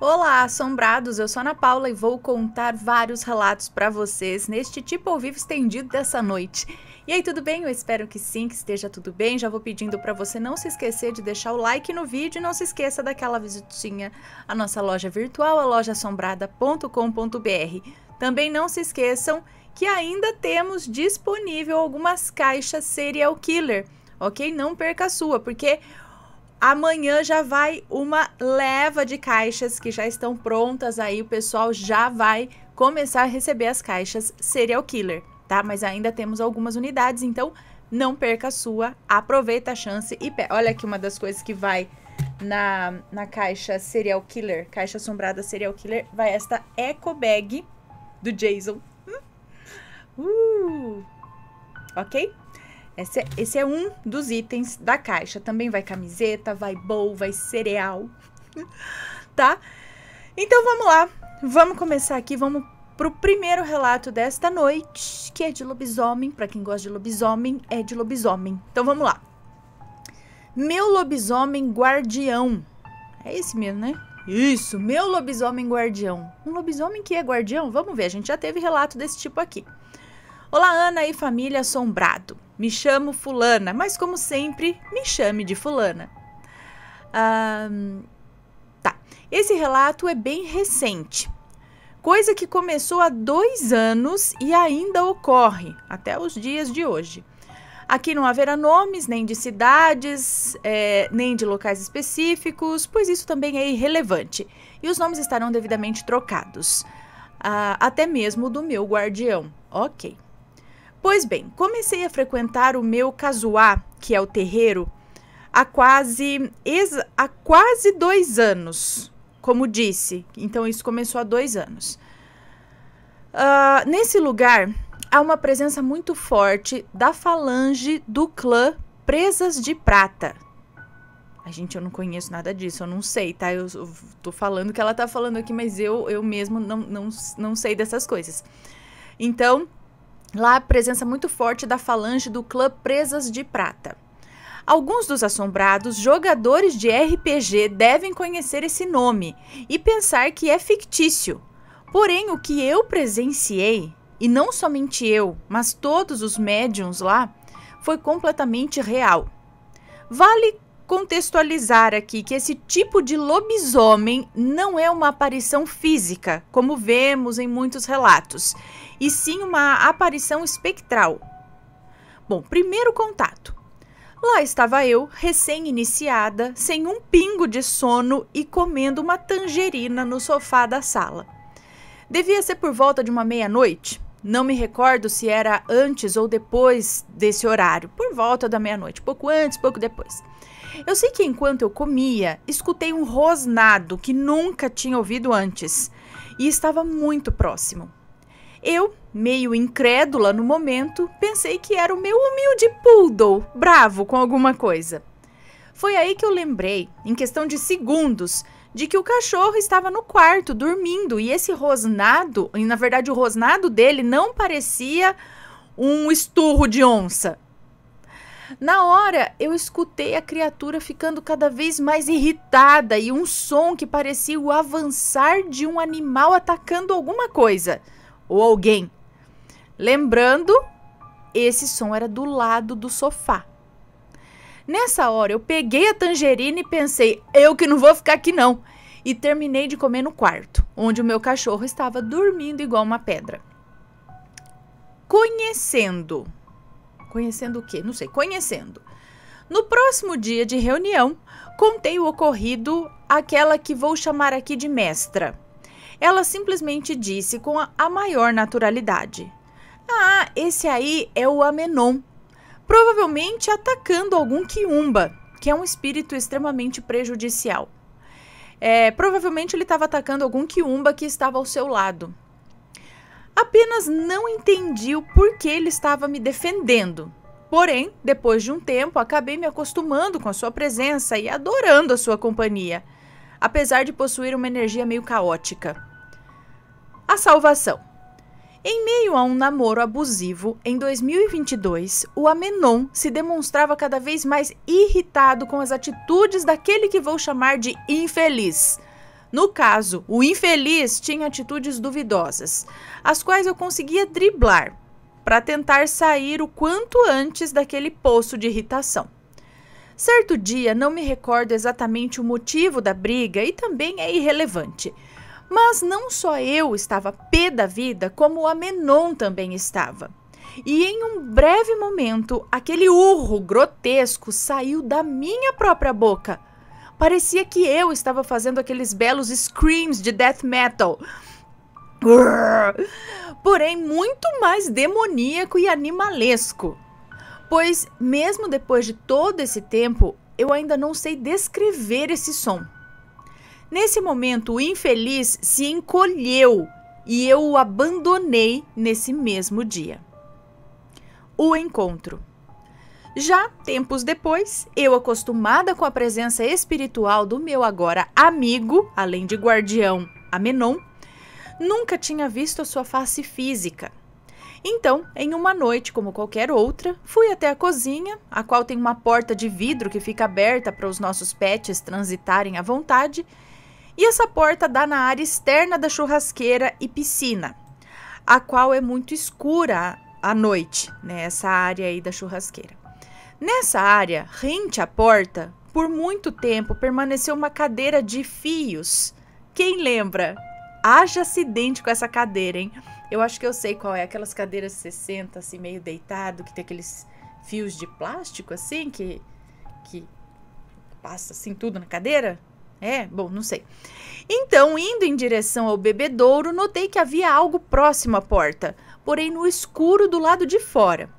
Olá, assombrados! Eu sou Ana Paula e vou contar vários relatos para vocês neste tipo ao vivo estendido dessa noite. E aí, tudo bem? Eu espero que sim, que esteja tudo bem. Já vou pedindo para você não se esquecer de deixar o like no vídeo e não se esqueça daquela visitinha à nossa loja virtual, a lojaassombrada.com.br. Também não se esqueçam que ainda temos disponível algumas caixas serial killer, ok? Não perca a sua, porque Amanhã já vai uma leva de caixas que já estão prontas aí, o pessoal já vai começar a receber as caixas Serial Killer, tá? Mas ainda temos algumas unidades, então não perca a sua, aproveita a chance e pe... olha aqui uma das coisas que vai na, na caixa Serial Killer, caixa assombrada Serial Killer, vai esta Eco Bag do Jason. Hum? Uh! Ok? Esse é, esse é um dos itens da caixa. Também vai camiseta, vai bowl, vai cereal, tá? Então vamos lá, vamos começar aqui, vamos pro primeiro relato desta noite, que é de lobisomem. Para quem gosta de lobisomem, é de lobisomem. Então vamos lá. Meu lobisomem guardião. É esse mesmo, né? Isso, meu lobisomem guardião. Um lobisomem que é guardião? Vamos ver, a gente já teve relato desse tipo aqui. Olá, Ana e família Assombrado. Me chamo Fulana, mas como sempre, me chame de Fulana. Ah, tá. Esse relato é bem recente, coisa que começou há dois anos e ainda ocorre até os dias de hoje. Aqui não haverá nomes, nem de cidades, é, nem de locais específicos, pois isso também é irrelevante. E os nomes estarão devidamente trocados, ah, até mesmo do meu guardião. Ok. Pois bem, comecei a frequentar o meu casuá, que é o terreiro, há quase, ex, há quase dois anos, como disse. Então, isso começou há dois anos. Uh, nesse lugar, há uma presença muito forte da falange do clã Presas de Prata. A gente, eu não conheço nada disso, eu não sei, tá? Eu, eu tô falando que ela tá falando aqui, mas eu, eu mesmo não, não, não sei dessas coisas. Então, Lá a presença muito forte da falange do clã Presas de Prata. Alguns dos assombrados jogadores de RPG devem conhecer esse nome e pensar que é fictício. Porém, o que eu presenciei, e não somente eu, mas todos os médiums lá, foi completamente real. Vale contextualizar aqui que esse tipo de lobisomem não é uma aparição física, como vemos em muitos relatos e sim uma aparição espectral. Bom, primeiro contato. Lá estava eu, recém-iniciada, sem um pingo de sono e comendo uma tangerina no sofá da sala. Devia ser por volta de uma meia-noite. Não me recordo se era antes ou depois desse horário, por volta da meia-noite, pouco antes, pouco depois. Eu sei que enquanto eu comia, escutei um rosnado que nunca tinha ouvido antes e estava muito próximo. Eu, meio incrédula no momento, pensei que era o meu humilde poodle, bravo com alguma coisa. Foi aí que eu lembrei, em questão de segundos, de que o cachorro estava no quarto dormindo e esse rosnado, e na verdade o rosnado dele não parecia um esturro de onça. Na hora, eu escutei a criatura ficando cada vez mais irritada e um som que parecia o avançar de um animal atacando alguma coisa ou alguém. Lembrando, esse som era do lado do sofá. Nessa hora, eu peguei a tangerina e pensei, eu que não vou ficar aqui não. E terminei de comer no quarto, onde o meu cachorro estava dormindo igual uma pedra. Conhecendo. Conhecendo o quê? Não sei, conhecendo. No próximo dia de reunião, contei o ocorrido àquela que vou chamar aqui de mestra. Ela simplesmente disse com a, maior naturalidade: Ah, esse aí é o Amenon. Provavelmente atacando algum quiumba, que é um espírito extremamente prejudicial. É, provavelmente ele estava atacando algum quiumba que estava ao seu lado. Apenas não entendi o porquê ele estava me defendendo. Porém, depois de um tempo, acabei me acostumando com a sua presença e adorando a sua companhia apesar de possuir uma energia meio caótica. A salvação. Em meio a um namoro abusivo, em 2022, o Amenon se demonstrava cada vez mais irritado com as atitudes daquele que vou chamar de infeliz. No caso, o infeliz tinha atitudes duvidosas, as quais eu conseguia driblar para tentar sair o quanto antes daquele poço de irritação. Certo dia, não me recordo exatamente o motivo da briga e também é irrelevante. Mas não só eu estava pé da vida, como o Amenon também estava. E em um breve momento, aquele urro grotesco saiu da minha própria boca. Parecia que eu estava fazendo aqueles belos screams de death metal. Porém, muito mais demoníaco e animalesco. Pois, mesmo depois de todo esse tempo, eu ainda não sei descrever esse som. Nesse momento, o infeliz se encolheu e eu o abandonei nesse mesmo dia. O encontro. Já tempos depois, eu, acostumada com a presença espiritual do meu agora amigo, além de guardião, Amenon, nunca tinha visto a sua face física. Então, em uma noite como qualquer outra, fui até a cozinha, a qual tem uma porta de vidro que fica aberta para os nossos pets transitarem à vontade, e essa porta dá na área externa da churrasqueira e piscina, a qual é muito escura à noite, né, área aí da churrasqueira. Nessa área, rente à porta, por muito tempo permaneceu uma cadeira de fios. Quem lembra? Haja acidente com essa cadeira, hein? Eu acho que eu sei qual é. Aquelas cadeiras 60, assim, meio deitado, que tem aqueles fios de plástico, assim, que, que passa, assim, tudo na cadeira. É, bom, não sei. Então, indo em direção ao bebedouro, notei que havia algo próximo à porta, porém no escuro do lado de fora.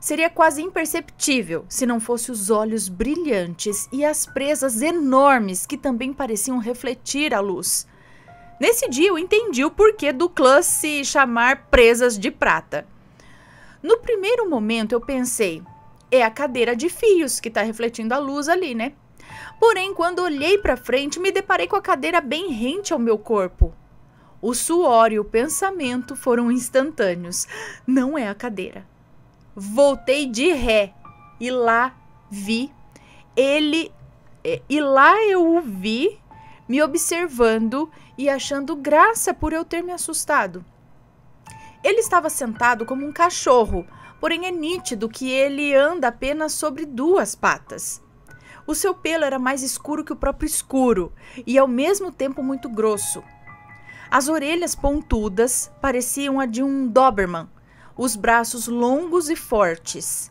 Seria quase imperceptível se não fosse os olhos brilhantes e as presas enormes que também pareciam refletir a luz. Nesse dia eu entendi o porquê do clã se chamar Presas de Prata. No primeiro momento eu pensei, é a cadeira de fios que está refletindo a luz ali, né? Porém, quando olhei para frente, me deparei com a cadeira bem rente ao meu corpo. O suor e o pensamento foram instantâneos. Não é a cadeira. Voltei de ré e lá vi ele e lá eu o vi me observando e achando graça por eu ter me assustado. Ele estava sentado como um cachorro, porém é nítido que ele anda apenas sobre duas patas. O seu pelo era mais escuro que o próprio escuro e ao mesmo tempo muito grosso. As orelhas pontudas pareciam a de um Doberman, os braços longos e fortes.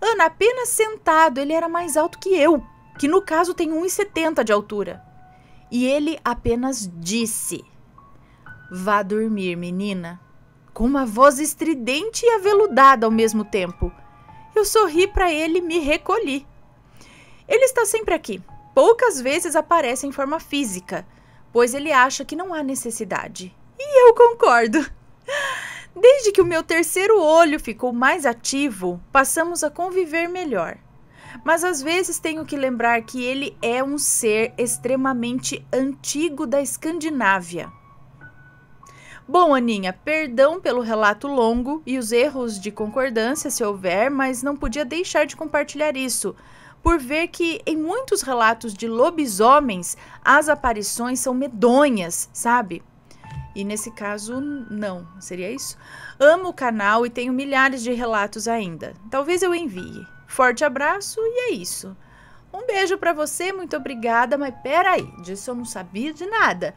Ana, apenas sentado, ele era mais alto que eu, que no caso tem 1,70 de altura. E ele apenas disse: Vá dormir, menina, com uma voz estridente e aveludada ao mesmo tempo. Eu sorri para ele e me recolhi. Ele está sempre aqui. Poucas vezes aparece em forma física, pois ele acha que não há necessidade. E eu concordo. Desde que o meu terceiro olho ficou mais ativo, passamos a conviver melhor. Mas às vezes tenho que lembrar que ele é um ser extremamente antigo da Escandinávia. Bom, Aninha, perdão pelo relato longo e os erros de concordância, se houver, mas não podia deixar de compartilhar isso, por ver que em muitos relatos de lobisomens as aparições são medonhas, sabe? E nesse caso, não, seria isso? Amo o canal e tenho milhares de relatos ainda. Talvez eu envie. Forte abraço e é isso. Um beijo para você, muito obrigada, mas peraí, disso eu não sabia de nada.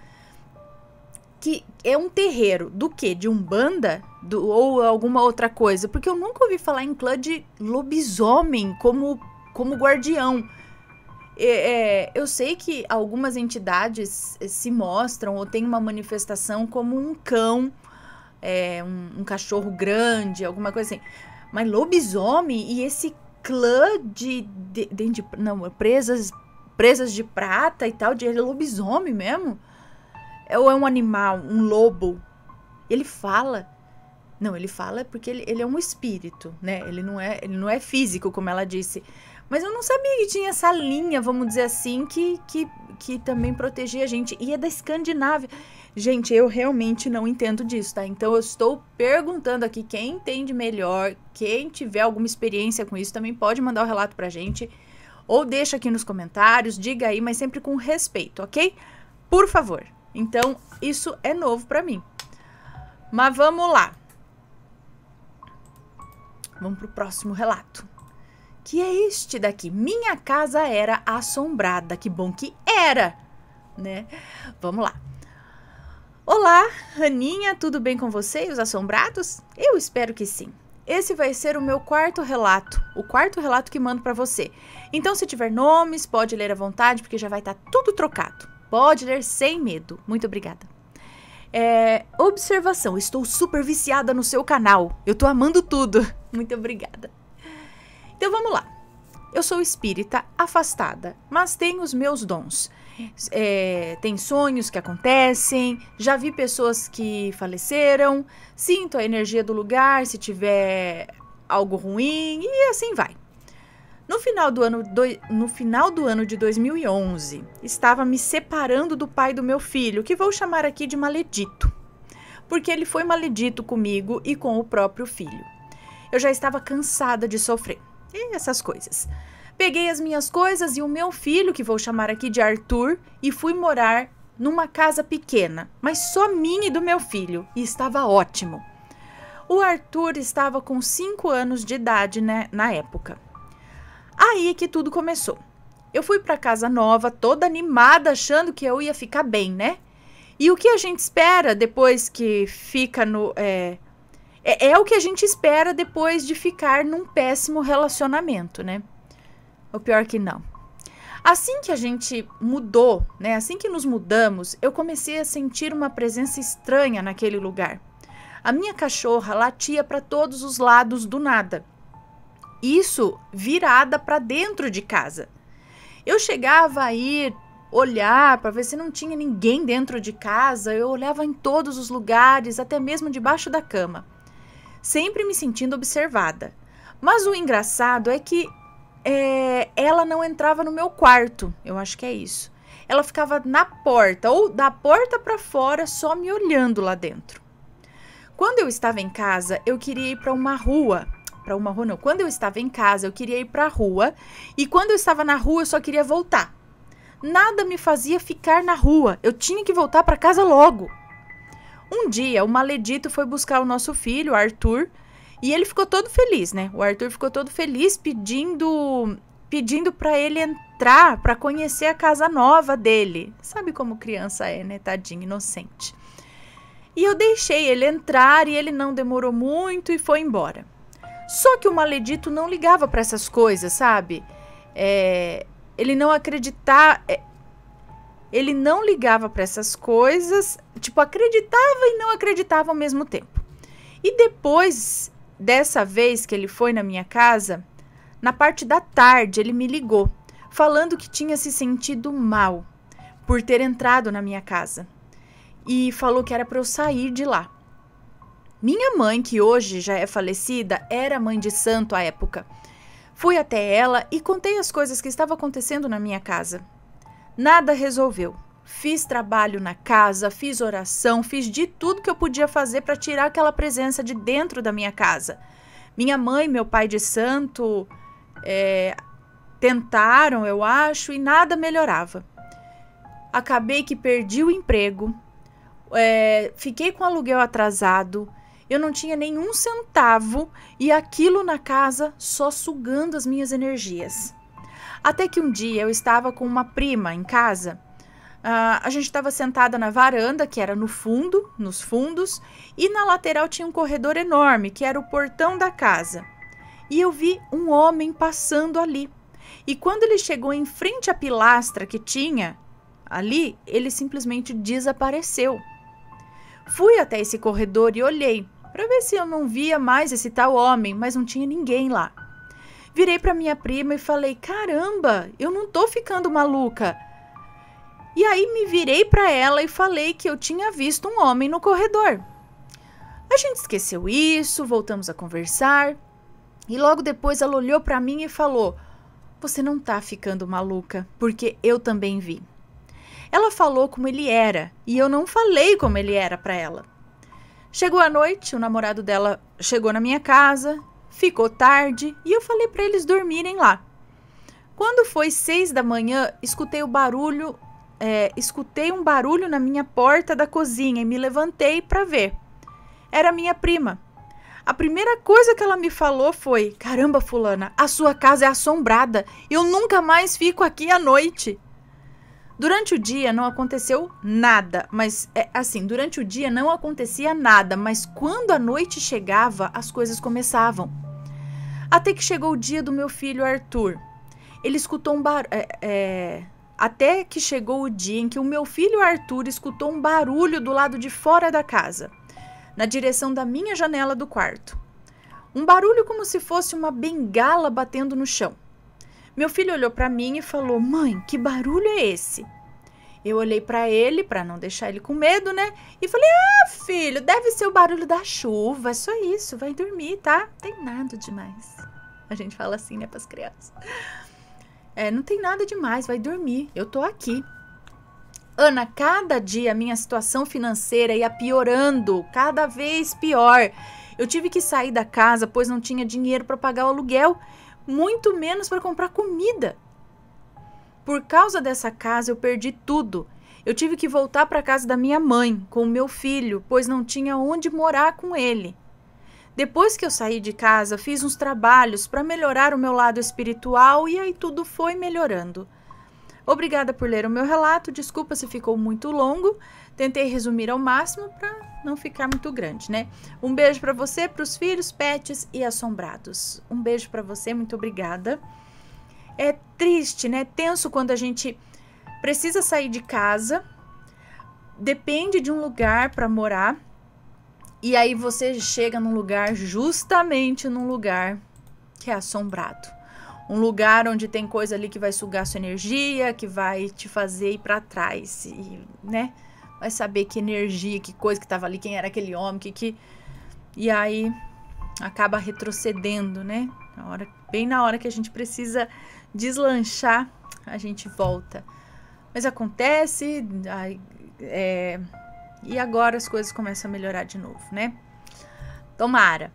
Que é um terreiro do quê? De Umbanda? Do, ou alguma outra coisa? Porque eu nunca ouvi falar em clã de lobisomem como, como guardião. É, é, eu sei que algumas entidades eh, se mostram ou tem uma manifestação como um cão, é, um, um, cachorro grande, alguma coisa assim. Mas lobisomem e esse clã de, de, de, de não, presas, presas de prata e tal, de ele é lobisomem mesmo. Ou é um animal, um lobo. Ele fala. Não, ele fala porque ele, ele é um espírito, né? Ele não é, ele não é físico, como ela disse. Mas eu não sabia que tinha essa linha, vamos dizer assim, que, que, que também protegia a gente. E é da Escandinávia. Gente, eu realmente não entendo disso, tá? Então eu estou perguntando aqui quem entende melhor, quem tiver alguma experiência com isso, também pode mandar o um relato pra gente. Ou deixa aqui nos comentários, diga aí, mas sempre com respeito, ok? Por favor. Então, isso é novo para mim. Mas vamos lá. Vamos pro próximo relato que é este daqui. Minha casa era assombrada. Que bom que era, né? Vamos lá. Olá, Aninha, tudo bem com você e os assombrados? Eu espero que sim. Esse vai ser o meu quarto relato, o quarto relato que mando para você. Então, se tiver nomes, pode ler à vontade, porque já vai estar tá tudo trocado. Pode ler sem medo. Muito obrigada. É, observação: estou super viciada no seu canal. Eu tô amando tudo. Muito obrigada. Então vamos lá. Eu sou espírita afastada, mas tenho os meus dons. É, tem sonhos que acontecem, já vi pessoas que faleceram, sinto a energia do lugar se tiver algo ruim e assim vai. No final do ano, do, no final do ano de 2011, estava me separando do pai do meu filho, que vou chamar aqui de maledito, porque ele foi maledito comigo e com o próprio filho. Eu já estava cansada de sofrer e essas coisas. Peguei as minhas coisas e o meu filho, que vou chamar aqui de Arthur, e fui morar numa casa pequena, mas só minha e do meu filho, e estava ótimo. O Arthur estava com 5 anos de idade né, na época. Aí que tudo começou. Eu fui para casa nova, toda animada, achando que eu ia ficar bem, né? E o que a gente espera depois que fica no, é, é, é o que a gente espera depois de ficar num péssimo relacionamento, né? O pior que não. Assim que a gente mudou, né? Assim que nos mudamos, eu comecei a sentir uma presença estranha naquele lugar. A minha cachorra latia para todos os lados do nada. Isso virada para dentro de casa. Eu chegava a ir olhar para ver se não tinha ninguém dentro de casa, eu olhava em todos os lugares, até mesmo debaixo da cama sempre me sentindo observada. Mas o engraçado é que é, ela não entrava no meu quarto, eu acho que é isso. Ela ficava na porta ou da porta para fora, só me olhando lá dentro. Quando eu estava em casa, eu queria ir para uma rua. Para uma rua, não. Quando eu estava em casa, eu queria ir para a rua. E quando eu estava na rua, eu só queria voltar. Nada me fazia ficar na rua. Eu tinha que voltar para casa logo. Um dia, o maledito foi buscar o nosso filho, Arthur, e ele ficou todo feliz, né? O Arthur ficou todo feliz pedindo pedindo para ele entrar, para conhecer a casa nova dele. Sabe como criança é, né? Tadinho, inocente. E eu deixei ele entrar e ele não demorou muito e foi embora. Só que o maledito não ligava para essas coisas, sabe? É, ele não acreditava. É, ele não ligava para essas coisas, tipo, acreditava e não acreditava ao mesmo tempo. E depois dessa vez que ele foi na minha casa, na parte da tarde ele me ligou, falando que tinha se sentido mal por ter entrado na minha casa e falou que era para eu sair de lá. Minha mãe, que hoje já é falecida, era mãe de santo à época. Fui até ela e contei as coisas que estavam acontecendo na minha casa. Nada resolveu. Fiz trabalho na casa, fiz oração, fiz de tudo que eu podia fazer para tirar aquela presença de dentro da minha casa. Minha mãe, meu pai de santo, é, tentaram, eu acho, e nada melhorava. Acabei que perdi o emprego, é, fiquei com o aluguel atrasado, eu não tinha nenhum centavo e aquilo na casa só sugando as minhas energias. Até que um dia eu estava com uma prima em casa. Uh, a gente estava sentada na varanda, que era no fundo, nos fundos, e na lateral tinha um corredor enorme, que era o portão da casa. E eu vi um homem passando ali. E quando ele chegou em frente à pilastra que tinha ali, ele simplesmente desapareceu. Fui até esse corredor e olhei para ver se eu não via mais esse tal homem, mas não tinha ninguém lá. Virei para minha prima e falei: "Caramba, eu não tô ficando maluca". E aí me virei para ela e falei que eu tinha visto um homem no corredor. A gente esqueceu isso, voltamos a conversar. E logo depois ela olhou para mim e falou: "Você não tá ficando maluca, porque eu também vi". Ela falou como ele era e eu não falei como ele era para ela. Chegou a noite, o namorado dela chegou na minha casa ficou tarde e eu falei para eles dormirem lá. Quando foi seis da manhã, escutei o barulho, é, escutei um barulho na minha porta da cozinha e me levantei para ver. Era minha prima. A primeira coisa que ela me falou foi: Caramba, Fulana, a sua casa é assombrada. Eu nunca mais fico aqui à noite. Durante o dia não aconteceu nada, mas é, assim, durante o dia não acontecia nada, mas quando a noite chegava, as coisas começavam. Até que chegou o dia do meu filho Arthur. Ele escutou um barulho. É, é... Até que chegou o dia em que o meu filho Arthur escutou um barulho do lado de fora da casa, na direção da minha janela do quarto. Um barulho como se fosse uma bengala batendo no chão. Meu filho olhou para mim e falou: Mãe, que barulho é esse? Eu olhei para ele para não deixar ele com medo, né? E falei: "Ah, filho, deve ser o barulho da chuva, é só isso, vai dormir, tá? Tem nada demais". A gente fala assim, né, para as crianças. É, não tem nada demais, vai dormir. Eu tô aqui. Ana, cada dia a minha situação financeira ia piorando, cada vez pior. Eu tive que sair da casa pois não tinha dinheiro para pagar o aluguel, muito menos para comprar comida. Por causa dessa casa, eu perdi tudo. Eu tive que voltar para a casa da minha mãe, com o meu filho, pois não tinha onde morar com ele. Depois que eu saí de casa, fiz uns trabalhos para melhorar o meu lado espiritual e aí tudo foi melhorando. Obrigada por ler o meu relato. Desculpa se ficou muito longo. Tentei resumir ao máximo para não ficar muito grande, né? Um beijo para você, para os filhos, pets e assombrados. Um beijo para você, muito obrigada é triste, né? Tenso quando a gente precisa sair de casa, depende de um lugar para morar. E aí você chega num lugar, justamente num lugar que é assombrado. Um lugar onde tem coisa ali que vai sugar sua energia, que vai te fazer ir para trás, e, né? Vai saber que energia, que coisa que tava ali, quem era aquele homem, que que E aí acaba retrocedendo, né? Na hora, bem na hora que a gente precisa deslanchar, a gente volta. Mas acontece, é, e agora as coisas começam a melhorar de novo, né? Tomara.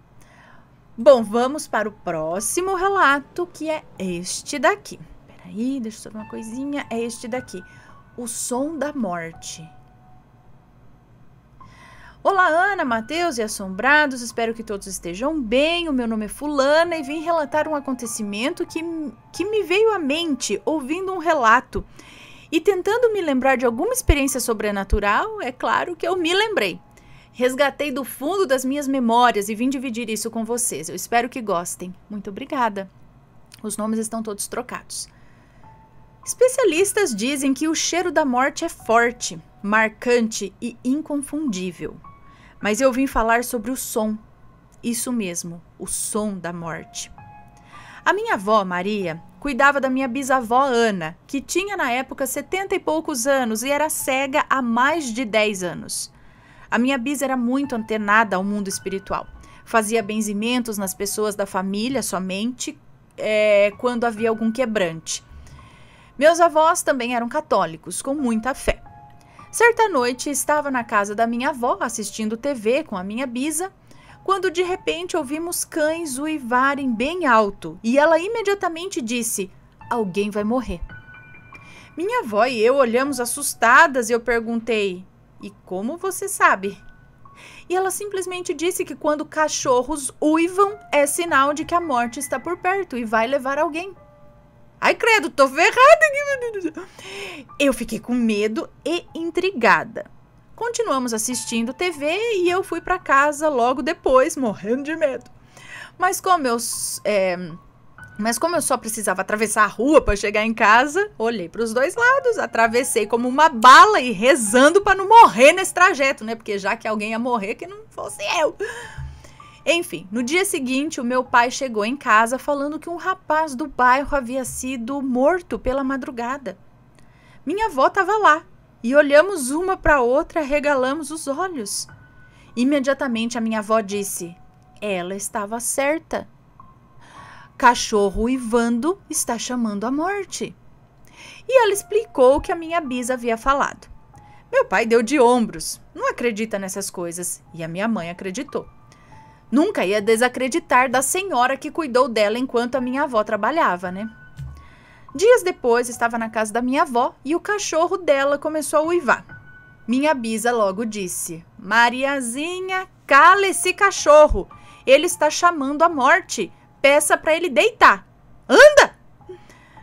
Bom, vamos para o próximo relato, que é este daqui. Peraí, deixa eu só ver uma coisinha. É este daqui. O som da morte. Olá, Ana, Matheus e Assombrados, espero que todos estejam bem. O meu nome é Fulana e vim relatar um acontecimento que, que me veio à mente ouvindo um relato. E tentando me lembrar de alguma experiência sobrenatural, é claro que eu me lembrei. Resgatei do fundo das minhas memórias e vim dividir isso com vocês. Eu espero que gostem. Muito obrigada. Os nomes estão todos trocados. Especialistas dizem que o cheiro da morte é forte, marcante e inconfundível. Mas eu vim falar sobre o som. Isso mesmo, o som da morte. A minha avó, Maria, cuidava da minha bisavó Ana, que tinha na época setenta e poucos anos e era cega há mais de 10 anos. A minha bis era muito antenada ao mundo espiritual. Fazia benzimentos nas pessoas da família somente é, quando havia algum quebrante. Meus avós também eram católicos, com muita fé. Certa noite estava na casa da minha avó assistindo TV com a minha bisa, quando de repente ouvimos cães uivarem bem alto e ela imediatamente disse: Alguém vai morrer. Minha avó e eu olhamos assustadas e eu perguntei: E como você sabe? E ela simplesmente disse que quando cachorros uivam é sinal de que a morte está por perto e vai levar alguém. Ai, credo, tô ferrada aqui. Eu fiquei com medo e intrigada. Continuamos assistindo TV e eu fui para casa logo depois, morrendo de medo. Mas como eu. É, mas como eu só precisava atravessar a rua para chegar em casa, olhei para os dois lados, atravessei como uma bala e rezando para não morrer nesse trajeto, né? Porque já que alguém ia morrer, que não fosse eu. Enfim, no dia seguinte, o meu pai chegou em casa falando que um rapaz do bairro havia sido morto pela madrugada. Minha avó estava lá e olhamos uma para outra, regalamos os olhos. Imediatamente a minha avó disse: Ela estava certa. Cachorro uivando está chamando a morte. E ela explicou o que a minha bisa havia falado. Meu pai deu de ombros, não acredita nessas coisas, e a minha mãe acreditou. Nunca ia desacreditar da senhora que cuidou dela enquanto a minha avó trabalhava, né? Dias depois, estava na casa da minha avó e o cachorro dela começou a uivar. Minha bisa logo disse: Mariazinha, cala esse cachorro! Ele está chamando a morte! Peça para ele deitar! Anda!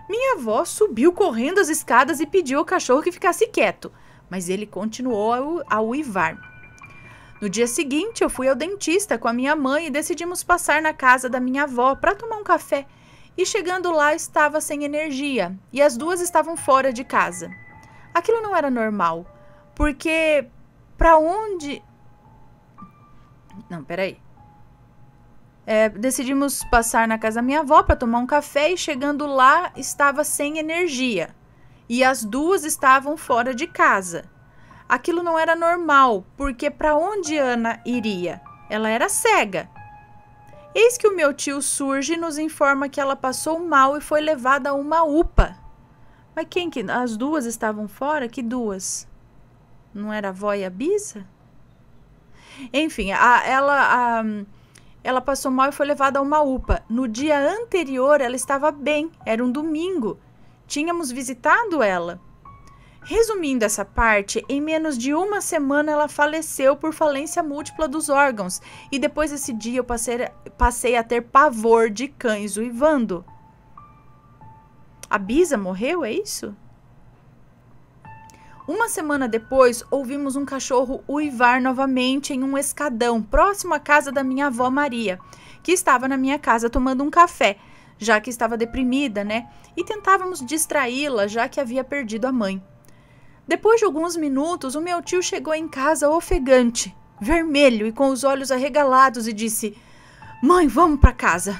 Minha avó subiu correndo as escadas e pediu ao cachorro que ficasse quieto, mas ele continuou a uivar. No dia seguinte, eu fui ao dentista com a minha mãe e decidimos passar na casa da minha avó para tomar um café. E chegando lá, estava sem energia e as duas estavam fora de casa. Aquilo não era normal, porque para onde. Não, peraí. É, decidimos passar na casa da minha avó para tomar um café e chegando lá estava sem energia. E as duas estavam fora de casa. Aquilo não era normal, porque para onde Ana iria? Ela era cega. Eis que o meu tio surge e nos informa que ela passou mal e foi levada a uma UPA. Mas quem que. As duas estavam fora? Que duas? Não era a avó e a Bisa? Enfim, a, ela. A, ela passou mal e foi levada a uma UPA. No dia anterior, ela estava bem, era um domingo. Tínhamos visitado ela. Resumindo essa parte, em menos de uma semana ela faleceu por falência múltipla dos órgãos, e depois desse dia eu passei, passei a ter pavor de cães uivando. A Bisa morreu, é isso? Uma semana depois, ouvimos um cachorro uivar novamente em um escadão próximo à casa da minha avó Maria, que estava na minha casa tomando um café, já que estava deprimida, né? E tentávamos distraí-la, já que havia perdido a mãe. Depois de alguns minutos, o meu tio chegou em casa ofegante, vermelho e com os olhos arregalados e disse: Mãe, vamos para casa.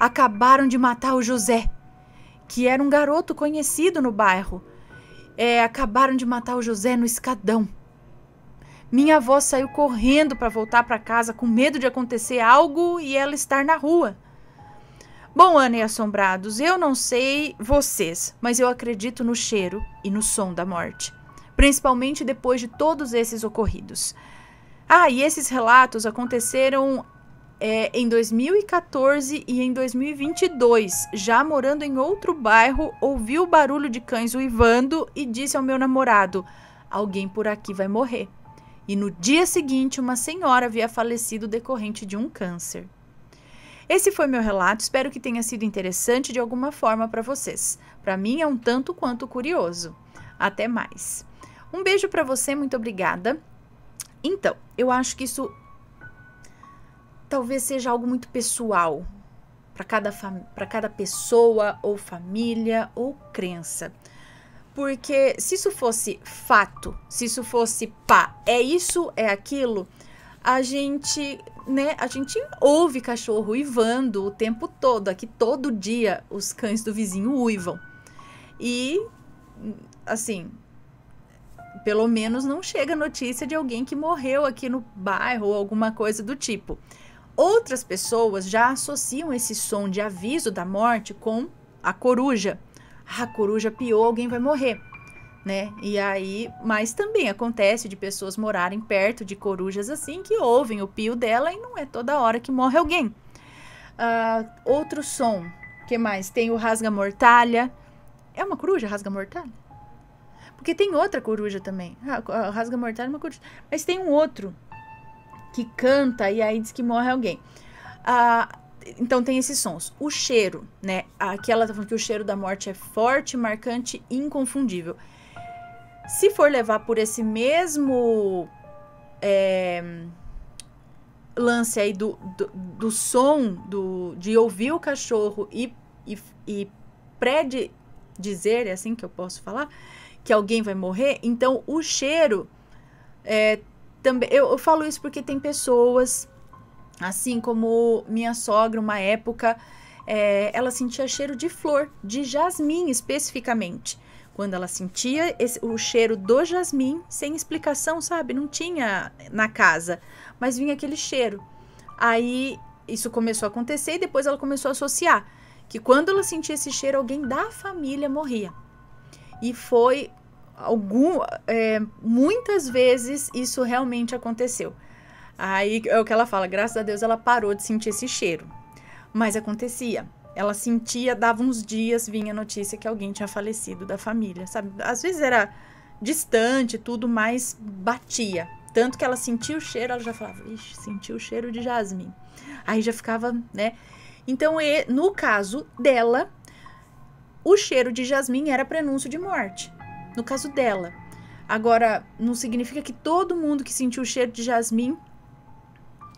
Acabaram de matar o José, que era um garoto conhecido no bairro. É, acabaram de matar o José no escadão. Minha avó saiu correndo para voltar para casa com medo de acontecer algo e ela estar na rua. Bom, Ana e Assombrados, eu não sei vocês, mas eu acredito no cheiro e no som da morte principalmente depois de todos esses ocorridos. Ah, e esses relatos aconteceram é, em 2014 e em 2022, já morando em outro bairro, ouviu o barulho de cães uivando e disse ao meu namorado: Alguém por aqui vai morrer. E no dia seguinte, uma senhora havia falecido decorrente de um câncer. Esse foi meu relato, espero que tenha sido interessante de alguma forma para vocês. Para mim é um tanto quanto curioso. Até mais! Um beijo para você, muito obrigada. Então, eu acho que isso talvez seja algo muito pessoal para cada para cada pessoa ou família ou crença. Porque se isso fosse fato, se isso fosse pá, é isso, é aquilo, a gente, né, a gente ouve cachorro uivando o tempo todo, aqui todo dia os cães do vizinho uivam. E assim, pelo menos não chega notícia de alguém que morreu aqui no bairro ou alguma coisa do tipo. Outras pessoas já associam esse som de aviso da morte com a coruja. a coruja piou, alguém vai morrer, né? E aí, mas também acontece de pessoas morarem perto de corujas assim que ouvem o pio dela e não é toda hora que morre alguém. Uh, outro som, que mais? Tem o rasga-mortalha. É uma coruja rasga-mortalha? Porque tem outra coruja também. A rasga mortal é uma coruja. Mas tem um outro que canta e aí diz que morre alguém. Ah, então tem esses sons. O cheiro, né? Aqui ela tá falando que o cheiro da morte é forte, marcante e inconfundível. Se for levar por esse mesmo é, lance aí do, do, do, som, do, de ouvir o cachorro e, e, e pré-dizer, é assim que eu posso falar, que alguém vai morrer, então o cheiro é, também. Eu, eu falo isso porque tem pessoas, assim como minha sogra, uma época, é, ela sentia cheiro de flor, de jasmim especificamente. Quando ela sentia esse, o cheiro do jasmim, sem explicação, sabe? Não tinha na casa, mas vinha aquele cheiro. Aí isso começou a acontecer e depois ela começou a associar que quando ela sentia esse cheiro, alguém da família morria. E foi algum, é, muitas vezes isso realmente aconteceu. Aí é o que ela fala, graças a Deus ela parou de sentir esse cheiro. Mas acontecia. Ela sentia, dava uns dias, vinha a notícia que alguém tinha falecido da família, sabe? Às vezes era distante, tudo, mas batia. Tanto que ela sentia o cheiro, ela já falava, ixi, senti o cheiro de jasmim. Aí já ficava, né? Então, no caso dela, o cheiro de jasmim era prenúncio de morte, no caso dela. Agora, não significa que todo mundo que sentiu o cheiro de jasmim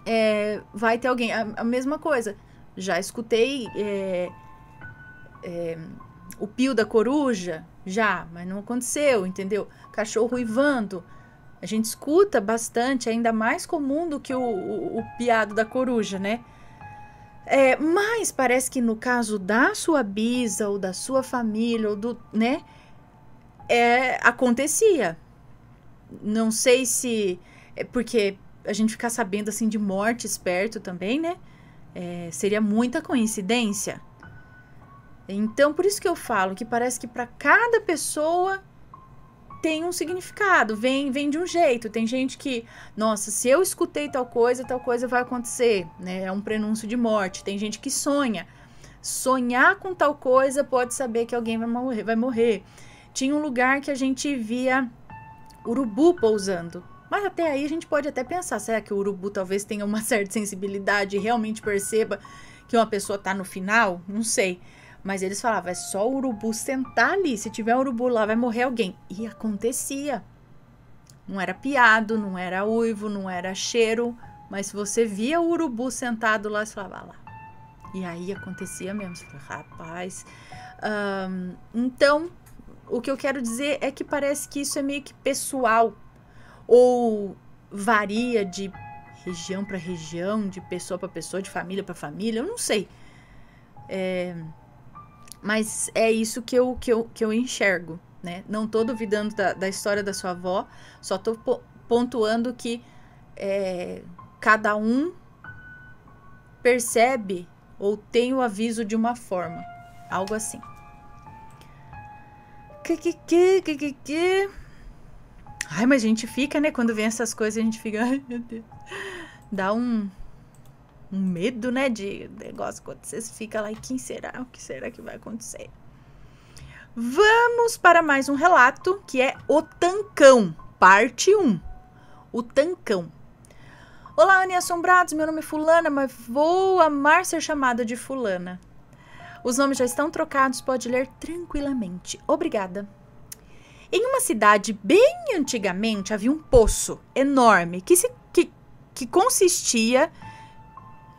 é, vai ter alguém. A, a, mesma coisa. Já escutei é, é, o pio da coruja, já, mas não aconteceu, entendeu? Cachorro uivando. A gente escuta bastante, ainda mais comum do que o, o, o piado da coruja, né? É, mas parece que no caso da sua bisa ou da sua família ou do, né, é, acontecia. Não sei se é porque a gente ficar sabendo assim de mortes perto também, né? É, seria muita coincidência. Então por isso que eu falo que parece que para cada pessoa tem um significado, vem, vem de um jeito. Tem gente que, nossa, se eu escutei tal coisa, tal coisa vai acontecer, né? É um prenúncio de morte. Tem gente que sonha. Sonhar com tal coisa pode saber que alguém vai morrer, vai morrer. Tinha um lugar que a gente via urubu pousando. Mas até aí a gente pode até pensar, será que o urubu talvez tenha uma certa sensibilidade e realmente perceba que uma pessoa está no final? Não sei. Mas eles falavam, é só o urubu sentar ali. Se tiver um urubu lá, vai morrer alguém. E acontecia. Não era piado, não era uivo, não era cheiro. Mas se você via o urubu sentado lá, você falava, vá ah lá. E aí acontecia mesmo. Você falava, rapaz. Hum, então, o que eu quero dizer é que parece que isso é meio que pessoal. Ou varia de região para região, de pessoa para pessoa, de família para família, eu não sei. É, mas é isso que eu, que eu, que eu enxergo, né? Não tô duvidando da, da história da sua avó, só tô pontuando que é, cada um percebe ou tem o aviso de uma forma, algo assim. Que, que, que, que, que, que. Ai, mas a gente fica, né? Quando vem essas coisas, a gente fica, ai meu Deus. Dá um, um medo, né, de negócio acontecer. Você fica lá e quem será? O que será que vai acontecer? Vamos para mais um relato, que é O Tancão, parte 1. O Tancão. Olá, Ani Assombrados, meu nome é Fulana, mas vou amar ser chamada de Fulana. Os nomes já estão trocados, pode ler tranquilamente. Obrigada. Em uma cidade bem antigamente havia um poço enorme que, se, que, que consistia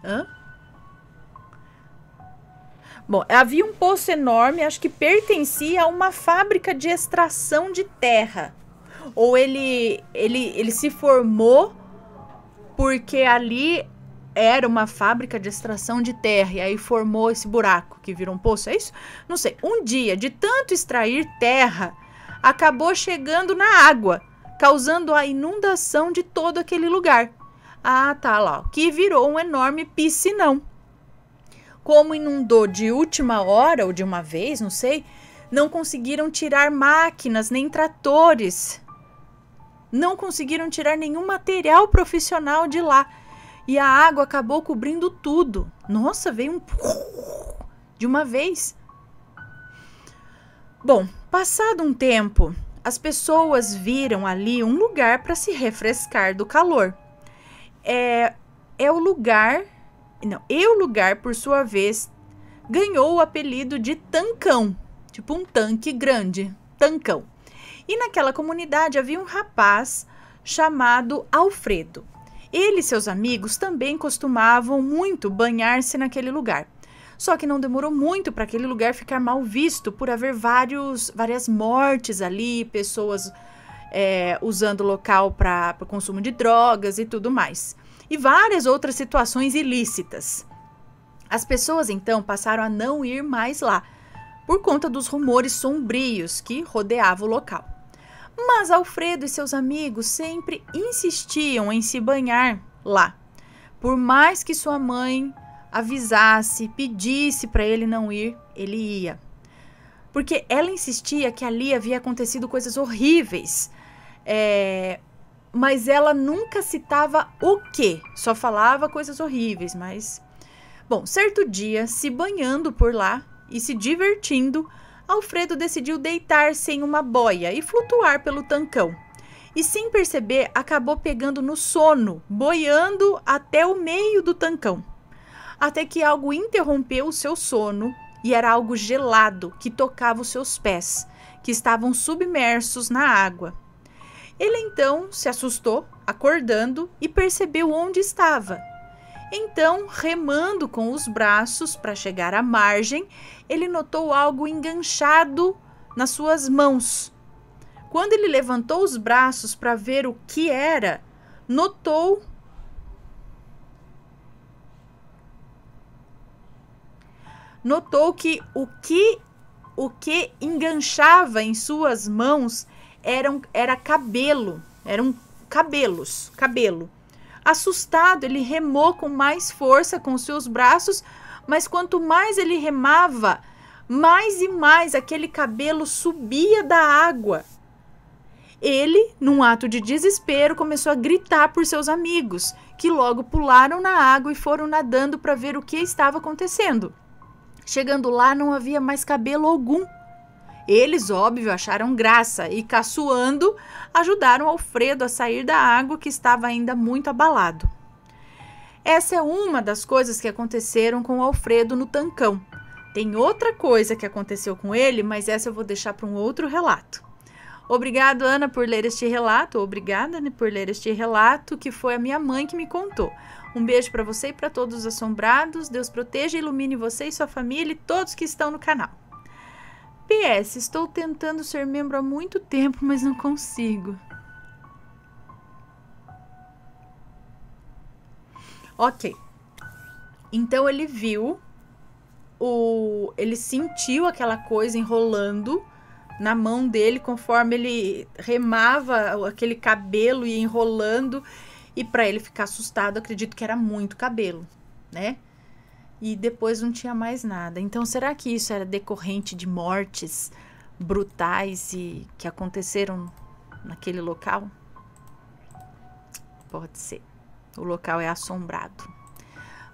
Hã? Bom, havia um poço enorme, acho que pertencia a uma fábrica de extração de terra. Ou ele, ele, ele se formou porque ali era uma fábrica de extração de terra e aí formou esse buraco que virou um poço, é isso? Não sei. Um dia, de tanto extrair terra, acabou chegando na água, causando a inundação de todo aquele lugar. Ah, tá lá, que virou um enorme piscinão. Como inundou de última hora ou de uma vez, não sei, não conseguiram tirar máquinas nem tratores. Não conseguiram tirar nenhum material profissional de lá. E a água acabou cobrindo tudo. Nossa, veio um de uma vez. Bom, passado um tempo, as pessoas viram ali um lugar para se refrescar do calor é, é o lugar. Não, e é o lugar, por sua vez, ganhou o apelido de Tancão tipo um tanque grande, Tancão. E naquela comunidade havia um rapaz chamado Alfredo. Ele e seus amigos também costumavam muito banhar-se naquele lugar. Só que não demorou muito para aquele lugar ficar mal visto por haver vários, várias mortes ali, pessoas é, usando o local para consumo de drogas e tudo mais e várias outras situações ilícitas. As pessoas então passaram a não ir mais lá, por conta dos rumores sombrios que rodeavam o local. Mas Alfredo e seus amigos sempre insistiam em se banhar lá. Por mais que sua mãe avisasse, pedisse para ele não ir, ele ia. Porque ela insistia que ali havia acontecido coisas horríveis. É, mas ela nunca citava o que, só falava coisas horríveis, mas. Bom, certo dia, se banhando por lá e se divertindo, Alfredo decidiu deitar-se em uma boia e flutuar pelo tancão. E sem perceber, acabou pegando no sono, boiando até o meio do tancão. Até que algo interrompeu o seu sono e era algo gelado que tocava os seus pés, que estavam submersos na água. Ele então se assustou, acordando, e percebeu onde estava. Então, remando com os braços para chegar à margem, ele notou algo enganchado nas suas mãos. Quando ele levantou os braços para ver o que era, notou notou que o que o que enganchava em suas mãos eram, era cabelo, eram cabelos, cabelo. Assustado, ele remou com mais força com seus braços, mas quanto mais ele remava, mais e mais aquele cabelo subia da água. Ele, num ato de desespero, começou a gritar por seus amigos, que logo pularam na água e foram nadando para ver o que estava acontecendo. Chegando lá, não havia mais cabelo algum. Eles, óbvio, acharam graça e, caçoando, ajudaram Alfredo a sair da água que estava ainda muito abalado. Essa é uma das coisas que aconteceram com Alfredo no Tancão. Tem outra coisa que aconteceu com ele, mas essa eu vou deixar para um outro relato. Obrigado, Ana, por ler este relato. Obrigada né, por ler este relato, que foi a minha mãe que me contou. Um beijo para você e para todos os assombrados. Deus proteja e ilumine você e sua família e todos que estão no canal. PS, estou tentando ser membro há muito tempo, mas não consigo. Ok. Então ele viu o ele sentiu aquela coisa enrolando na mão dele conforme ele remava aquele cabelo e enrolando e para ele ficar assustado, acredito que era muito cabelo, né? e depois não tinha mais nada. Então, será que isso era decorrente de mortes brutais e que aconteceram naquele local? Pode ser. O local é assombrado.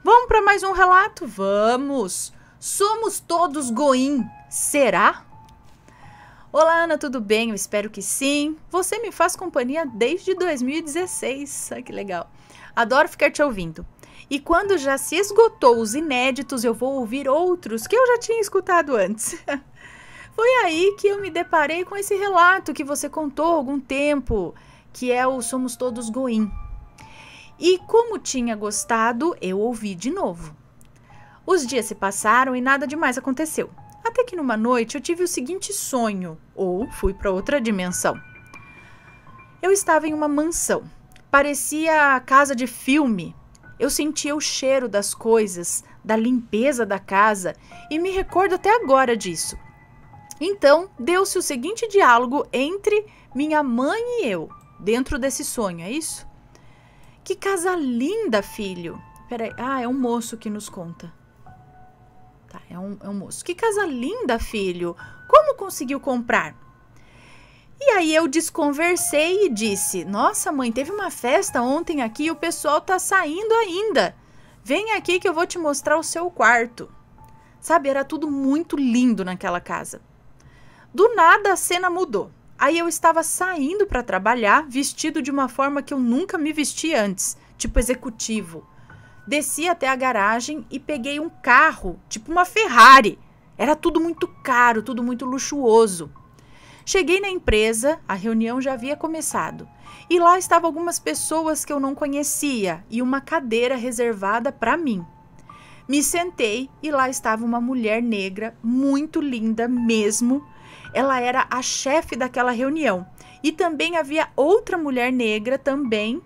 Vamos para mais um relato? Vamos! Somos todos Goim, será? Olá, Ana, tudo bem? Eu espero que sim. Você me faz companhia desde 2016. Ai, ah, que legal. Adoro ficar te ouvindo. E quando já se esgotou os inéditos, eu vou ouvir outros que eu já tinha escutado antes. Foi aí que eu me deparei com esse relato que você contou há algum tempo, que é o Somos Todos Goim. E como tinha gostado, eu ouvi de novo. Os dias se passaram e nada demais aconteceu. Até que numa noite eu tive o seguinte sonho, ou fui para outra dimensão. Eu estava em uma mansão. Parecia casa de filme, eu sentia o cheiro das coisas, da limpeza da casa e me recordo até agora disso. Então, deu-se o seguinte diálogo entre minha mãe e eu, dentro desse sonho, é isso? Que casa linda, filho! Peraí, ah, é um moço que nos conta. Tá, é um, é um moço. Que casa linda, filho! Como conseguiu comprar? E aí eu desconversei e disse: Nossa, mãe, teve uma festa ontem aqui e o pessoal tá saindo ainda. Vem aqui que eu vou te mostrar o seu quarto. Sabe, era tudo muito lindo naquela casa. Do nada a cena mudou. Aí eu estava saindo para trabalhar, vestido de uma forma que eu nunca me vesti antes, tipo executivo. Desci até a garagem e peguei um carro, tipo uma Ferrari. Era tudo muito caro, tudo muito luxuoso. Cheguei na empresa, a reunião já havia começado, e lá estavam algumas pessoas que eu não conhecia e uma cadeira reservada para mim. Me sentei e lá estava uma mulher negra, muito linda mesmo. Ela era a chefe daquela reunião. E também havia outra mulher negra também,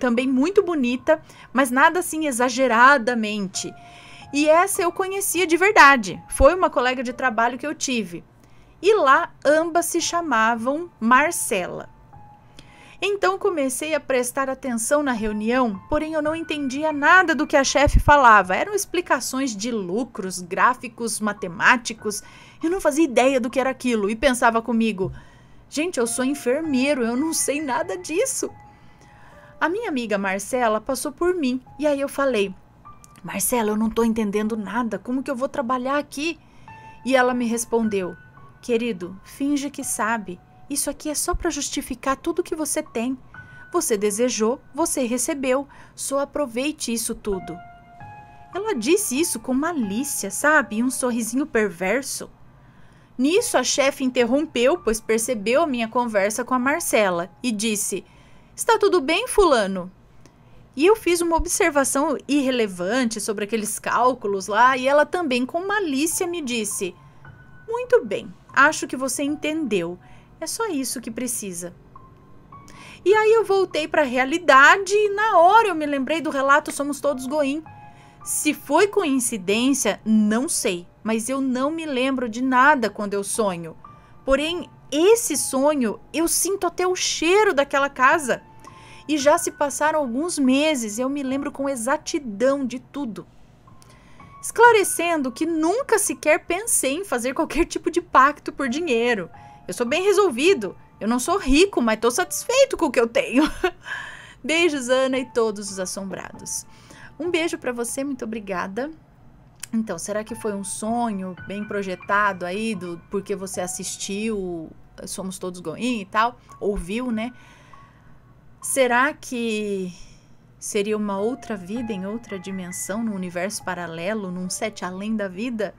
também muito bonita, mas nada assim exageradamente. E essa eu conhecia de verdade. Foi uma colega de trabalho que eu tive e lá ambas se chamavam Marcela. Então comecei a prestar atenção na reunião, porém eu não entendia nada do que a chefe falava. Eram explicações de lucros, gráficos, matemáticos. Eu não fazia ideia do que era aquilo e pensava comigo: gente, eu sou enfermeiro, eu não sei nada disso. A minha amiga Marcela passou por mim e aí eu falei: Marcela, eu não estou entendendo nada, como que eu vou trabalhar aqui? E ela me respondeu: Querido, finge que sabe. Isso aqui é só para justificar tudo que você tem. Você desejou, você recebeu. Só aproveite isso tudo. Ela disse isso com malícia, sabe? E um sorrisinho perverso. Nisso, a chefe interrompeu, pois percebeu a minha conversa com a Marcela e disse: Está tudo bem, Fulano? E eu fiz uma observação irrelevante sobre aqueles cálculos lá, e ela também, com malícia, me disse: Muito bem, Acho que você entendeu. É só isso que precisa. E aí eu voltei para a realidade e na hora eu me lembrei do relato Somos Todos Goim. Se foi coincidência, não sei, mas eu não me lembro de nada quando eu sonho. Porém, esse sonho eu sinto até o cheiro daquela casa. E já se passaram alguns meses, eu me lembro com exatidão de tudo esclarecendo que nunca sequer pensei em fazer qualquer tipo de pacto por dinheiro. Eu sou bem resolvido. Eu não sou rico, mas estou satisfeito com o que eu tenho. Beijos, Ana e todos os assombrados. Um beijo para você, muito obrigada. Então, será que foi um sonho bem projetado aí, do, porque você assistiu eh, Somos Todos Goin e tal? Ouviu, né? Será que Seria uma outra vida em outra dimensão, num universo paralelo, num sete além da vida?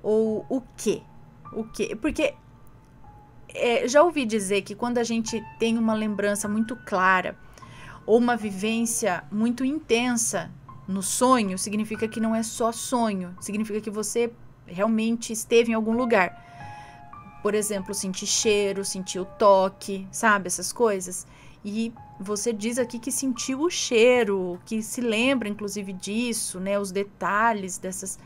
Ou o quê? O quê? Porque é, já ouvi dizer que quando a gente tem uma lembrança muito clara ou uma vivência muito intensa no sonho, significa que não é só sonho, significa que você realmente esteve em algum lugar. Por exemplo, sentir cheiro, sentir o toque, sabe? Essas coisas. E você diz aqui que sentiu o cheiro, que se lembra inclusive disso, né, os detalhes dessas.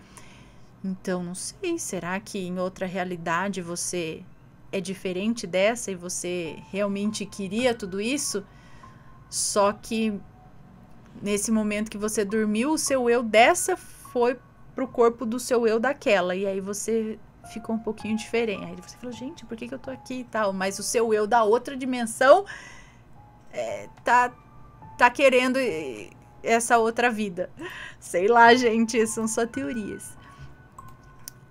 Então, não sei, será que em outra realidade você é diferente dessa e você realmente queria tudo isso? Só que nesse momento que você dormiu, o seu eu dessa foi pro corpo do seu eu daquela. E aí você ficou um pouquinho diferente. Aí você falou, gente, por que, que eu tô aqui e tal? Mas o seu eu da outra dimensão é, tá, tá querendo essa outra vida. Sei lá, gente, são só teorias.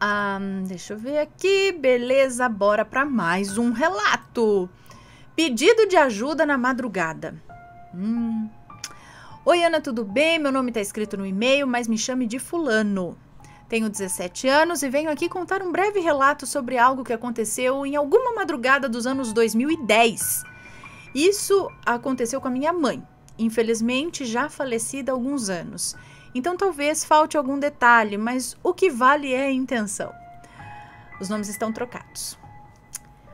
Um, deixa eu ver aqui. Beleza, bora para mais um relato. Pedido de ajuda na madrugada. Hum. Oi, Ana, tudo bem? Meu nome está escrito no e-mail, mas me chame de Fulano. Tenho 17 anos e venho aqui contar um breve relato sobre algo que aconteceu em alguma madrugada dos anos 2010. Isso aconteceu com a minha mãe, infelizmente já falecida há alguns anos. Então talvez falte algum detalhe, mas o que vale é a intenção. Os nomes estão trocados.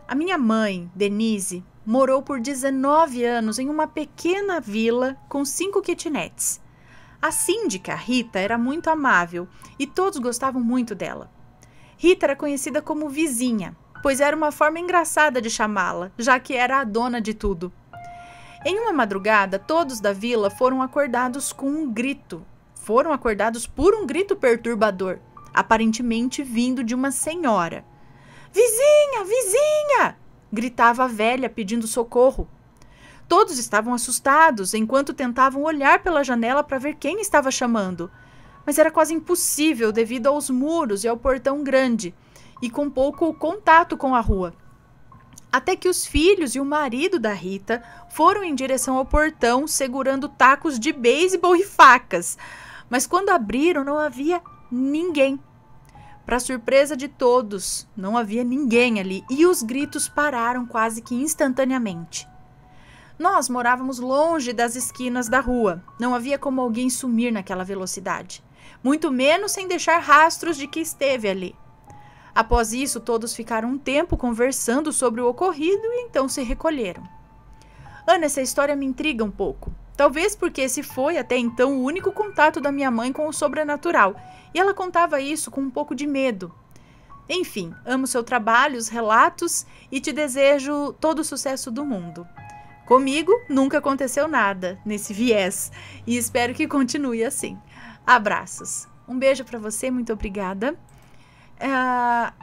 A minha mãe, Denise, morou por 19 anos em uma pequena vila com cinco kitnets. A síndica, Rita, era muito amável e todos gostavam muito dela. Rita era conhecida como vizinha pois era uma forma engraçada de chamá-la, já que era a dona de tudo. Em uma madrugada, todos da vila foram acordados com um grito. Foram acordados por um grito perturbador, aparentemente vindo de uma senhora. Vizinha, vizinha! gritava a velha pedindo socorro. Todos estavam assustados enquanto tentavam olhar pela janela para ver quem estava chamando. Mas era quase impossível devido aos muros e ao portão grande, e com pouco contato com a rua. Até que os filhos e o marido da Rita foram em direção ao portão segurando tacos de beisebol e facas. Mas quando abriram, não havia ninguém. Para surpresa de todos, não havia ninguém ali e os gritos pararam quase que instantaneamente. Nós morávamos longe das esquinas da rua, não havia como alguém sumir naquela velocidade, muito menos sem deixar rastros de que esteve ali. Após isso, todos ficaram um tempo conversando sobre o ocorrido e então se recolheram. Ana, essa história me intriga um pouco. Talvez porque esse foi até então o único contato da minha mãe com o sobrenatural, e ela contava isso com um pouco de medo. Enfim, amo seu trabalho, os relatos e te desejo todo o sucesso do mundo. Comigo nunca aconteceu nada nesse viés e espero que continue assim. Abraços. Um beijo para você, muito obrigada. Ah,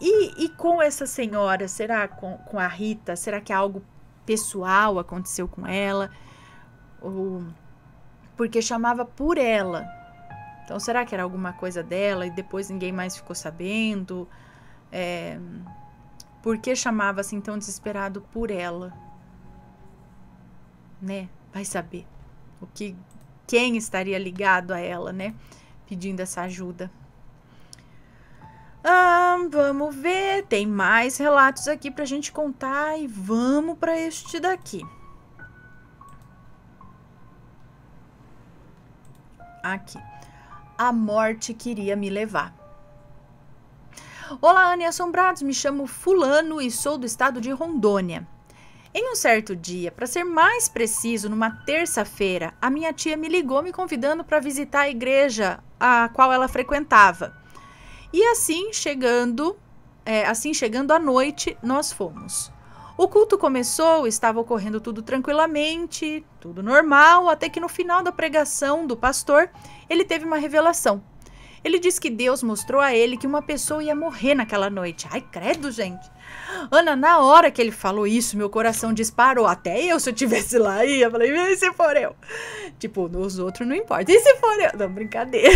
e, e, com essa senhora, será com, com a Rita? Será que algo pessoal aconteceu com ela? Ou... Porque chamava por ela. Então, será que era alguma coisa dela e depois ninguém mais ficou sabendo? É... Por que chamava assim tão desesperado por ela? Né? Vai saber o que quem estaria ligado a ela, né? Pedindo essa ajuda. Ah, vamos ver, tem mais relatos aqui pra gente contar e vamos pra este daqui. Aqui. A morte queria me levar. Olá, Anne Assombrados, me chamo Fulano e sou do estado de Rondônia. Em um certo dia, para ser mais preciso, numa terça-feira, a minha tia me ligou me convidando para visitar a igreja a qual ela frequentava. E assim chegando, é, assim chegando à noite, nós fomos. O culto começou, estava ocorrendo tudo tranquilamente, tudo normal, até que no final da pregação do pastor, ele teve uma revelação. Ele disse que Deus mostrou a ele que uma pessoa ia morrer naquela noite. Ai, credo, gente. Ana, na hora que ele falou isso, meu coração disparou. Até eu, se eu tivesse lá, ia. Falei, e se for eu? Tipo, os outros não importa. E se for eu? Não, brincadeira.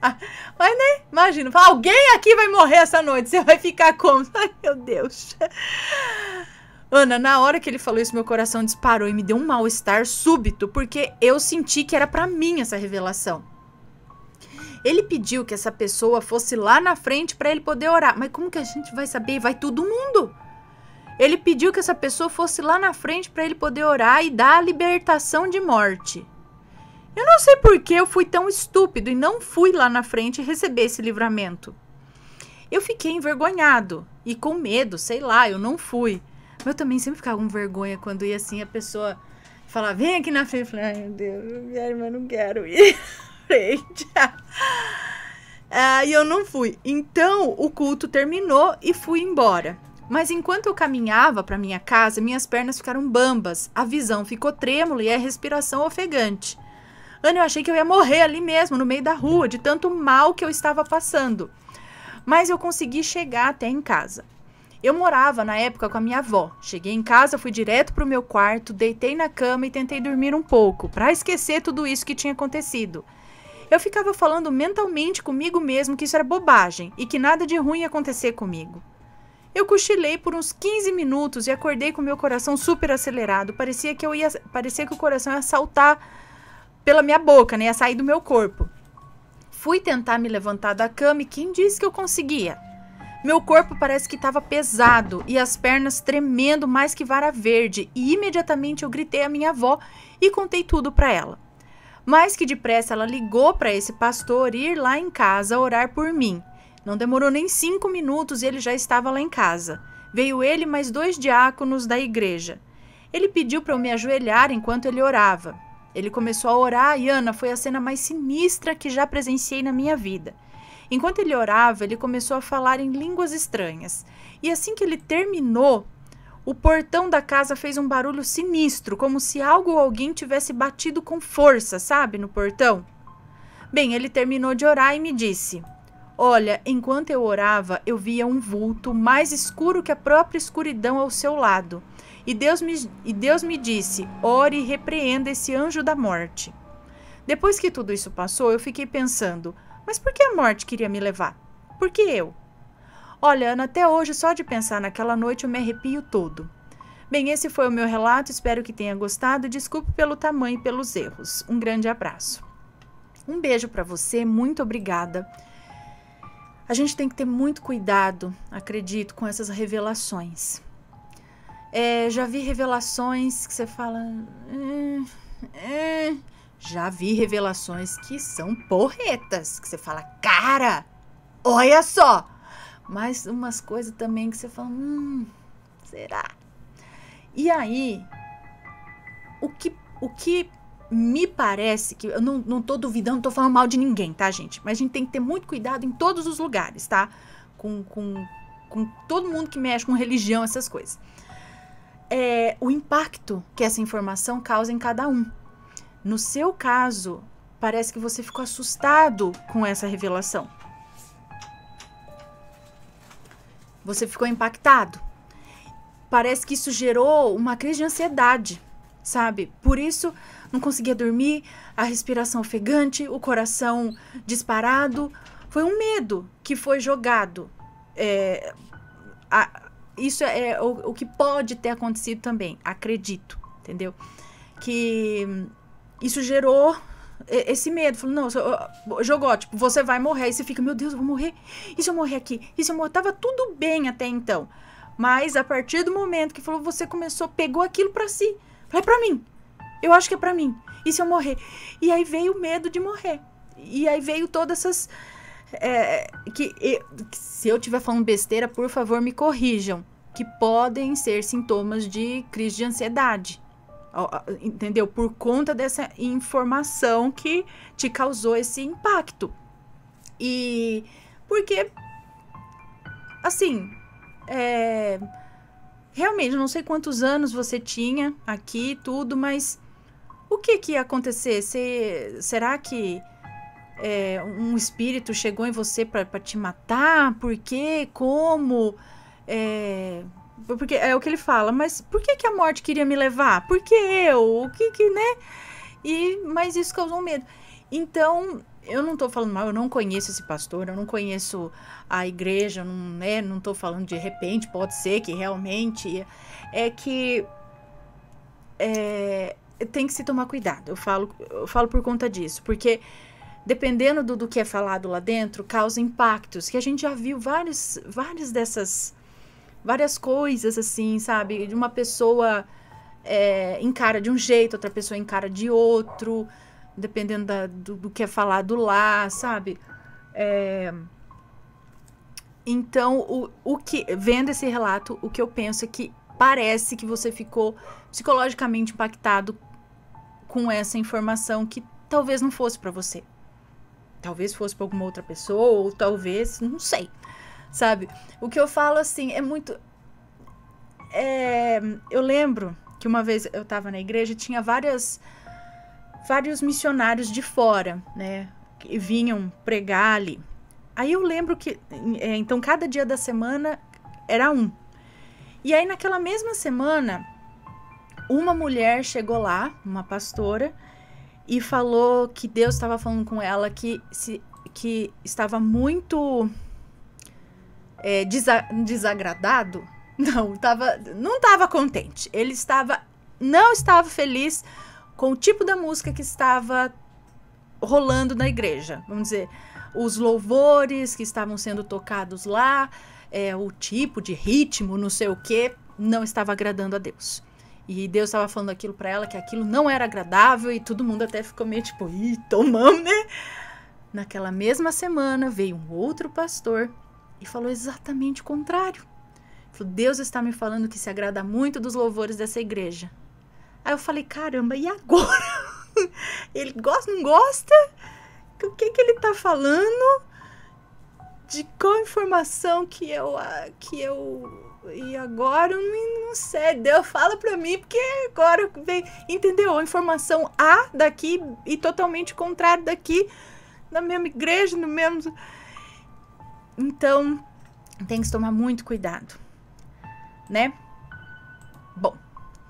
Mas, né? Imagina, alguém aqui vai morrer essa noite. Você vai ficar como? Ai, meu Deus. Ana, na hora que ele falou isso, meu coração disparou e me deu um mal-estar súbito, porque eu senti que era para mim essa revelação. Ele pediu que essa pessoa fosse lá na frente para ele poder orar. Mas como que a gente vai saber? Vai todo mundo. Ele pediu que essa pessoa fosse lá na frente para ele poder orar e dar a libertação de morte. Eu não sei por que eu fui tão estúpido e não fui lá na frente receber esse livramento. Eu fiquei envergonhado e com medo, sei lá, eu não fui. Eu também sempre ficava com vergonha quando ia assim, a pessoa falar, vem aqui na frente. Eu falei, ai meu Deus, minha irmã não quero ir frente. Ah, e eu não fui. Então o culto terminou e fui embora. Mas enquanto eu caminhava para minha casa, minhas pernas ficaram bambas, a visão ficou trêmula e a respiração ofegante. Ana, eu achei que eu ia morrer ali mesmo, no meio da rua, de tanto mal que eu estava passando. Mas eu consegui chegar até em casa. Eu morava na época com a minha avó. Cheguei em casa, fui direto para o meu quarto, deitei na cama e tentei dormir um pouco, para esquecer tudo isso que tinha acontecido. Eu ficava falando mentalmente comigo mesmo que isso era bobagem e que nada de ruim ia acontecer comigo. Eu cochilei por uns 15 minutos e acordei com meu coração super acelerado. Parecia que eu ia, parecia que o coração ia saltar pela minha boca, né? Ia sair do meu corpo. Fui tentar me levantar da cama e quem disse que eu conseguia? Meu corpo parece que estava pesado e as pernas tremendo mais que vara verde, e imediatamente eu gritei à minha avó e contei tudo para ela. Mais que depressa ela ligou para esse pastor ir lá em casa orar por mim. Não demorou nem cinco minutos e ele já estava lá em casa. Veio ele mais dois diáconos da igreja. Ele pediu para eu me ajoelhar enquanto ele orava. Ele começou a orar e Ana foi a cena mais sinistra que já presenciei na minha vida. Enquanto ele orava, ele começou a falar em línguas estranhas. E assim que ele terminou, o portão da casa fez um barulho sinistro, como se algo ou alguém tivesse batido com força, sabe, no portão. Bem, ele terminou de orar e me disse: Olha, enquanto eu orava, eu via um vulto mais escuro que a própria escuridão ao seu lado. E Deus me, e Deus me disse: ore e repreenda esse anjo da morte. Depois que tudo isso passou, eu fiquei pensando: mas por que a morte queria me levar? Por que eu? Olha, Ana, até hoje, só de pensar naquela noite, eu me arrepio todo. Bem, esse foi o meu relato, espero que tenha gostado. Desculpe pelo tamanho e pelos erros. Um grande abraço. Um beijo para você, muito obrigada. A gente tem que ter muito cuidado, acredito, com essas revelações. É, já vi revelações que você fala. Hum, Já vi revelações que são porretas, que você fala, cara, olha só. Mas umas coisas também que você fala, hum, será? E aí, o que, o que me parece que. Eu não, não tô duvidando, não tô falando mal de ninguém, tá, gente? Mas a gente tem que ter muito cuidado em todos os lugares, tá? Com, com, com todo mundo que mexe com religião, essas coisas é, o impacto que essa informação causa em cada um. No seu caso, parece que você ficou assustado com essa revelação. Você ficou impactado. Parece que isso gerou uma crise de ansiedade, sabe? Por isso, não conseguia dormir, a respiração ofegante, o coração disparado. Foi um medo que foi jogado é, a, isso é o, o que pode ter acontecido também, acredito, entendeu? Que isso gerou esse medo. Falou, não, jogou, tipo, você vai morrer. Aí você fica, meu Deus, eu vou morrer. E se eu morrer aqui? E se eu morrer? Tava tudo bem até então. Mas a partir do momento que falou, você começou, pegou aquilo para si. Falei, é pra mim. Eu acho que é pra mim. E se eu morrer? E aí veio o medo de morrer. E aí veio todas essas é, que, que se eu estiver falando besteira, por favor, me corrijam, que podem ser sintomas de crise de ansiedade. Entendeu? Por conta dessa informação que te causou esse impacto. E porque assim, é, realmente, não sei quantos anos você tinha aqui tudo, mas o que que ia acontecer? Se, será que é, um espírito chegou em você para te matar? Por quê? Como? É, porque é o que ele fala, mas por que, que a morte queria me levar? Por que eu? O que que, né? E, mas isso causou medo. Então, eu não estou falando mal, eu não conheço esse pastor, eu não conheço a igreja, não, né, não tô falando de repente, pode ser que realmente. É que. É, tem que se tomar cuidado, eu falo, eu falo por conta disso, porque dependendo do, do que é falado lá dentro, causa impactos, que a gente já viu várias, várias dessas, várias coisas assim, sabe? De uma pessoa é, encara de um jeito, outra pessoa encara de outro, dependendo da, do, do, que é falado lá, sabe? É, então, o, o que vendo esse relato, o que eu penso é que parece que você ficou psicologicamente impactado com essa informação que talvez não fosse para você. Talvez fosse para alguma outra pessoa, ou talvez, não sei. Sabe? O que eu falo assim é muito. É, eu lembro que uma vez eu estava na igreja tinha várias, vários missionários de fora, né? Que vinham pregar ali. Aí eu lembro que. É, então, cada dia da semana era um. E aí, naquela mesma semana, uma mulher chegou lá, uma pastora, e falou que Deus estava falando com ela que, se, que estava muito é, desa desagradado. Não, estava não estava contente. Ele estava, não estava feliz com o tipo da música que estava rolando na igreja. Vamos dizer, os louvores que estavam sendo tocados lá, é, o tipo de ritmo, não sei o que, não estava agradando a Deus. E Deus estava falando aquilo para ela, que aquilo não era agradável, e todo mundo até ficou meio tipo, ih, tomamos, né? Naquela mesma semana veio um outro pastor e falou exatamente o contrário. Falou, Deus está me falando que se agrada muito dos louvores dessa igreja. Aí eu falei, caramba, e agora? ele gosta, não gosta? O que, que ele está falando? De qual informação que eu, ah, que eu e agora não sei, Deus fala para mim, porque agora vem, entendeu? Informação A daqui e totalmente contrário daqui, na mesma igreja, no mesmo. Então, tem que tomar muito cuidado, né? Bom,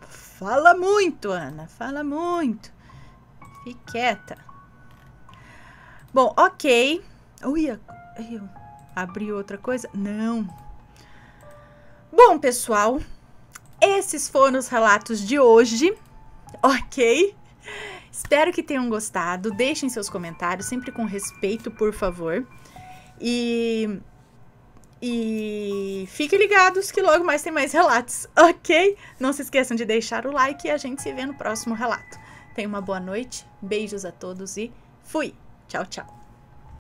fala muito, Ana, fala muito. Fique quieta. Bom, ok. Ui, eu abri outra coisa? Não. Bom, pessoal, esses foram os relatos de hoje, ok? Espero que tenham gostado. Deixem seus comentários, sempre com respeito, por favor. E. E fiquem ligados que logo mais tem mais relatos, ok? Não se esqueçam de deixar o like e a gente se vê no próximo relato. Tenha uma boa noite, beijos a todos e fui! Tchau, tchau!